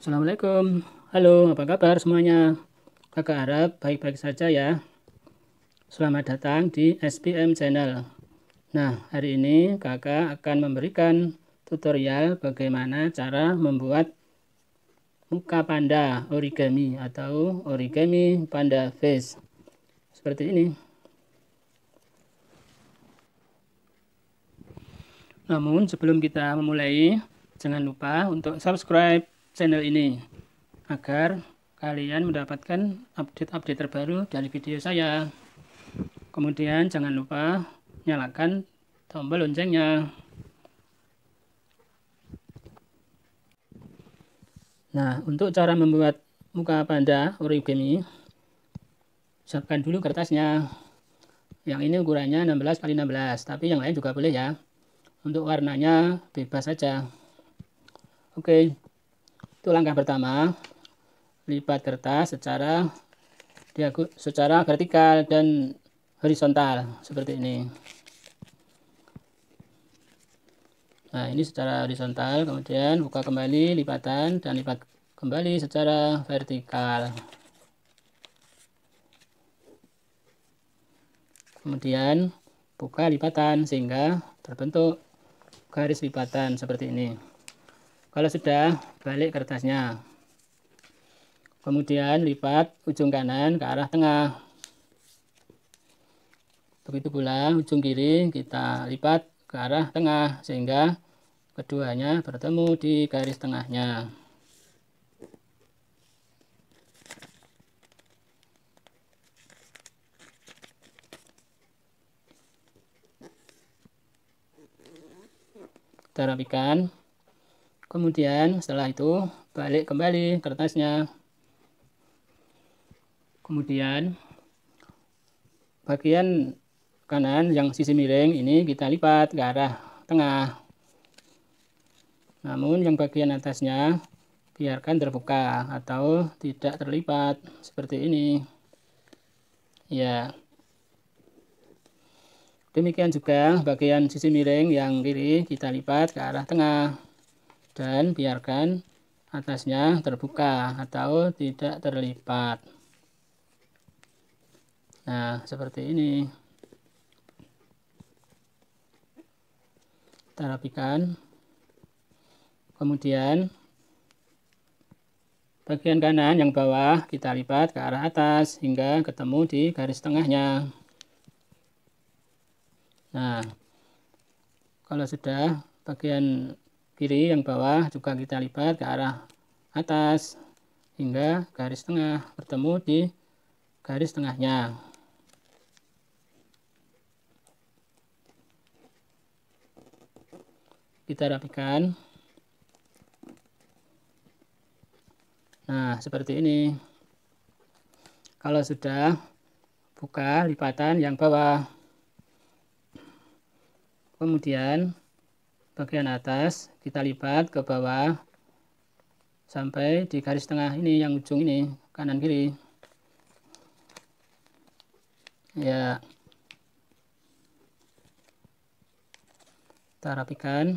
Assalamualaikum Halo apa kabar semuanya Kakak Arab baik-baik saja ya Selamat datang di SPM channel Nah hari ini kakak akan memberikan tutorial bagaimana cara membuat muka panda origami atau origami panda face seperti ini Namun sebelum kita memulai jangan lupa untuk subscribe channel ini agar kalian mendapatkan update-update terbaru dari video saya. Kemudian jangan lupa nyalakan tombol loncengnya. Nah, untuk cara membuat muka panda origami, siapkan dulu kertasnya. Yang ini ukurannya 16 x 16, tapi yang lain juga boleh ya. Untuk warnanya bebas saja. Oke, okay itu langkah pertama lipat kertas secara diaku secara vertikal dan horizontal seperti ini nah ini secara horizontal kemudian buka kembali lipatan dan lipat kembali secara vertikal kemudian buka lipatan sehingga terbentuk garis lipatan seperti ini kalau sudah, balik kertasnya. Kemudian lipat ujung kanan ke arah tengah. Begitu pula ujung kiri kita lipat ke arah tengah sehingga keduanya bertemu di garis tengahnya. Kita rapikan kemudian setelah itu balik kembali kertasnya kemudian bagian kanan yang sisi miring ini kita lipat ke arah tengah namun yang bagian atasnya biarkan terbuka atau tidak terlipat seperti ini ya demikian juga bagian sisi miring yang kiri kita lipat ke arah tengah dan biarkan atasnya terbuka atau tidak terlipat nah seperti ini kita rapikan kemudian bagian kanan yang bawah kita lipat ke arah atas hingga ketemu di garis tengahnya nah kalau sudah bagian kiri yang bawah juga kita lipat ke arah atas hingga garis tengah bertemu di garis tengahnya kita rapikan nah seperti ini kalau sudah buka lipatan yang bawah kemudian bagian atas kita lipat ke bawah sampai di garis tengah ini yang ujung ini kanan kiri ya kita rapikan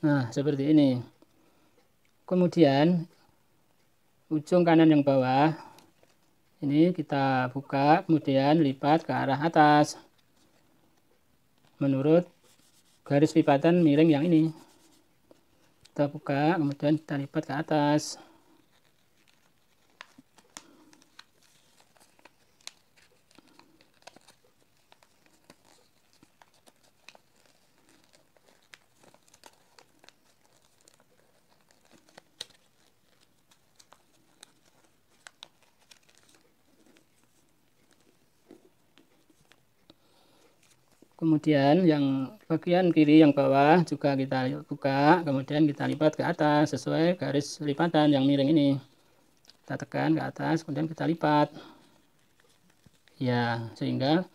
nah seperti ini kemudian ujung kanan yang bawah ini kita buka kemudian lipat ke arah atas menurut garis lipatan miring yang ini kita buka kemudian kita lipat ke atas Kemudian yang bagian kiri yang bawah juga kita buka, kemudian kita lipat ke atas sesuai garis lipatan yang miring ini. Kita tekan ke atas, kemudian kita lipat. Ya, sehingga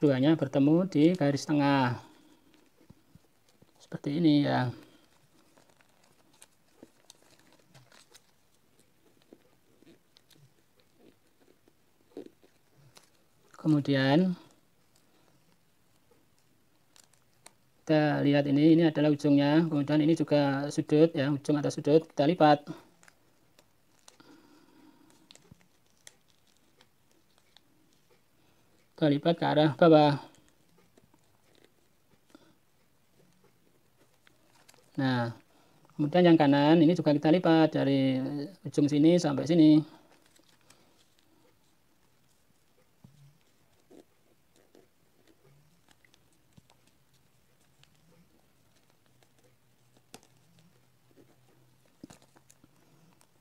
keduanya bertemu di garis tengah. Seperti ini ya. Kemudian kita lihat ini ini adalah ujungnya kemudian ini juga sudut ya ujung atau sudut kita lipat kita lipat ke arah bawah nah kemudian yang kanan ini juga kita lipat dari ujung sini sampai sini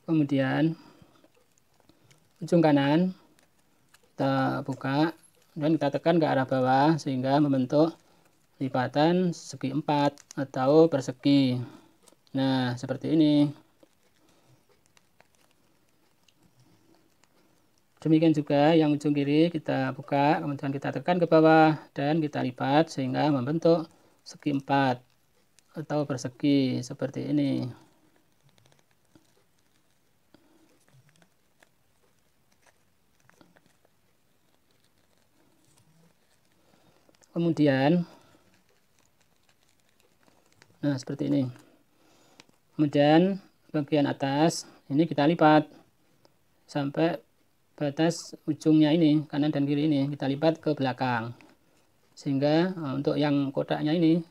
kemudian ujung kanan kita buka dan kita tekan ke arah bawah sehingga membentuk lipatan segi 4 atau persegi nah seperti ini demikian juga yang ujung kiri kita buka kemudian kita tekan ke bawah dan kita lipat sehingga membentuk segi 4 atau persegi seperti ini kemudian nah seperti ini kemudian bagian atas ini kita lipat sampai batas ujungnya ini kanan dan kiri ini kita lipat ke belakang sehingga nah, untuk yang kotaknya ini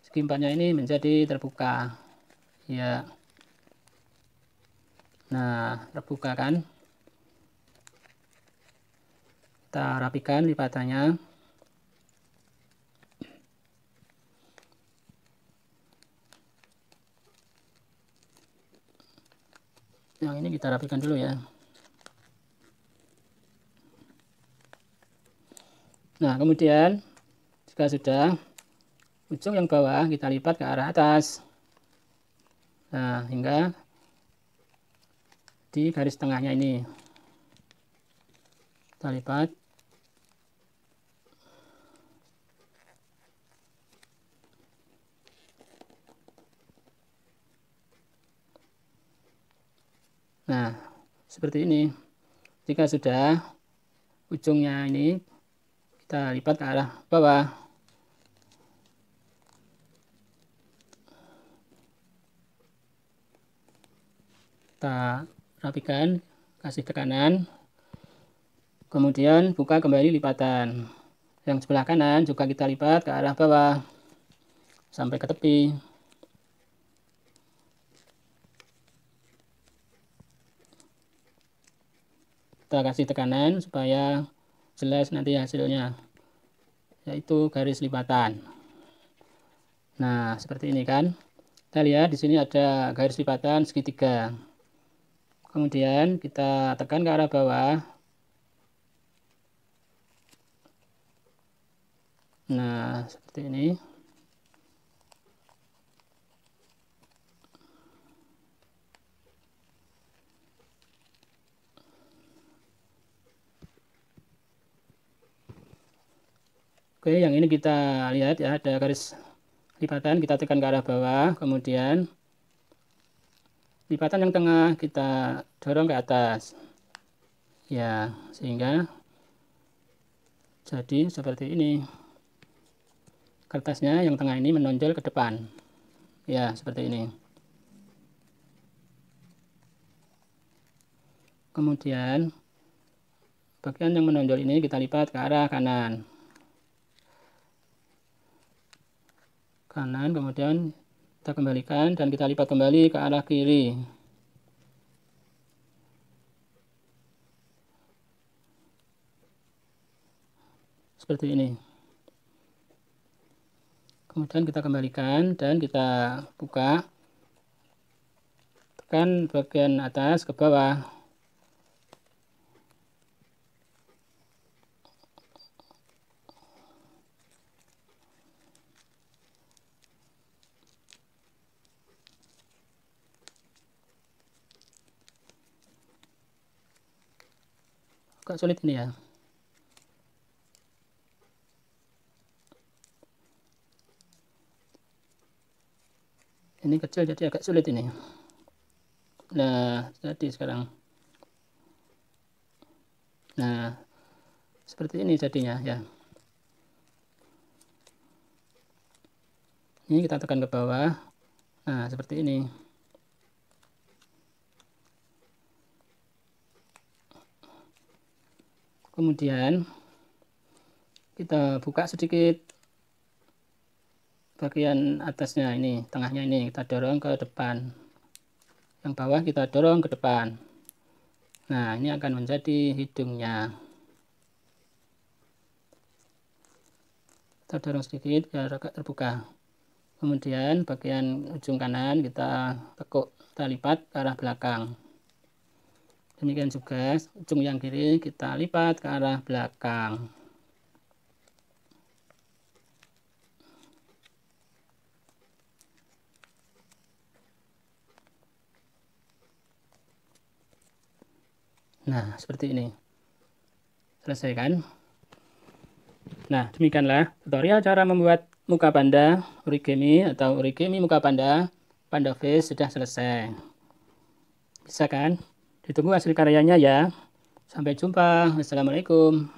segi empatnya ini menjadi terbuka ya nah terbuka kan kita rapikan lipatannya kita rapikan dulu ya nah kemudian jika sudah ujung yang bawah kita lipat ke arah atas nah hingga di garis tengahnya ini kita lipat Nah, seperti ini. Jika sudah ujungnya ini kita lipat ke arah bawah. Kita rapikan, kasih tekanan. Kemudian buka kembali lipatan. Yang sebelah kanan juga kita lipat ke arah bawah sampai ke tepi. kita kasih tekanan supaya jelas nanti hasilnya yaitu garis lipatan nah seperti ini kan kita lihat di sini ada garis lipatan segitiga kemudian kita tekan ke arah bawah nah seperti ini Oke, yang ini kita lihat ya, ada garis lipatan, kita tekan ke arah bawah, kemudian lipatan yang tengah kita dorong ke atas. Ya, sehingga jadi seperti ini. Kertasnya yang tengah ini menonjol ke depan. Ya, seperti ini. Kemudian bagian yang menonjol ini kita lipat ke arah kanan. kanan kemudian kita kembalikan dan kita lipat kembali ke arah kiri seperti ini kemudian kita kembalikan dan kita buka tekan bagian atas ke bawah agak sulit ini ya ini kecil jadi agak sulit ini nah jadi sekarang nah seperti ini jadinya ya ini kita tekan ke bawah nah seperti ini kemudian kita buka sedikit bagian atasnya ini tengahnya ini kita dorong ke depan yang bawah kita dorong ke depan nah ini akan menjadi hidungnya kita dorong sedikit biar agak terbuka kemudian bagian ujung kanan kita tekuk kita lipat ke arah belakang demikian juga ujung yang kiri kita lipat ke arah belakang Nah, seperti ini. Selesai kan? Nah, demikianlah tutorial cara membuat muka panda origami atau origami muka panda panda face sudah selesai. Bisa kan? Ditunggu hasil karyanya ya. Sampai jumpa. Wassalamualaikum.